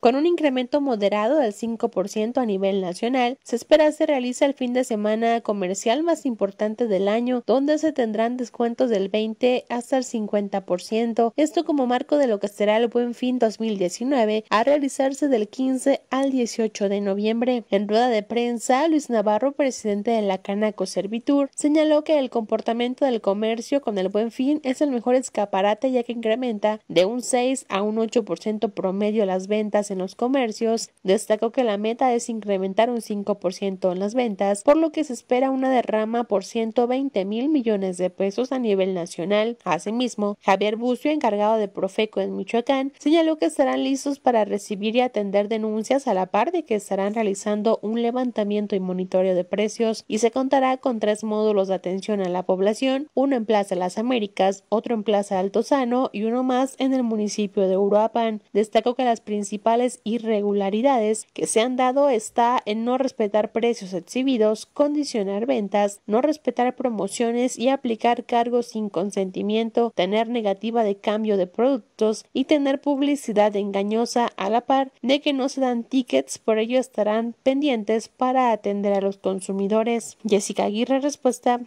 Con un incremento moderado del 5% a nivel nacional, se espera se realice el fin de semana comercial más importante del año, donde se tendrán descuentos del 20 hasta el 50%, esto como marco de lo que será el Buen Fin 2019, a realizarse del 15 al 18 de noviembre. En rueda de prensa, Luis Navarro, presidente de la Canaco Servitur, señaló que el comportamiento del comercio con el Buen Fin es el mejor escaparate ya que incrementa de un 6 a un 8% promedio las ventas en los comercios, destacó que la meta es incrementar un 5% en las ventas, por lo que se espera una derrama por 120 mil millones de pesos a nivel nacional. Asimismo, Javier Bucio, encargado de Profeco en Michoacán, señaló que estarán listos para recibir y atender denuncias a la par de que estarán realizando un levantamiento y monitoreo de precios y se contará con tres módulos de atención a la población, uno en Plaza Las Américas, otro en Plaza Altozano y uno más en el municipio de Uruapan. Destacó que las principales irregularidades que se han dado está en no respetar precios exhibidos, condicionar ventas, no respetar promociones y aplicar cargos sin consentimiento, tener negativa de cambio de productos y tener publicidad engañosa a la par de que no se dan tickets, por ello estarán pendientes para atender a los consumidores. Jessica Aguirre, respuesta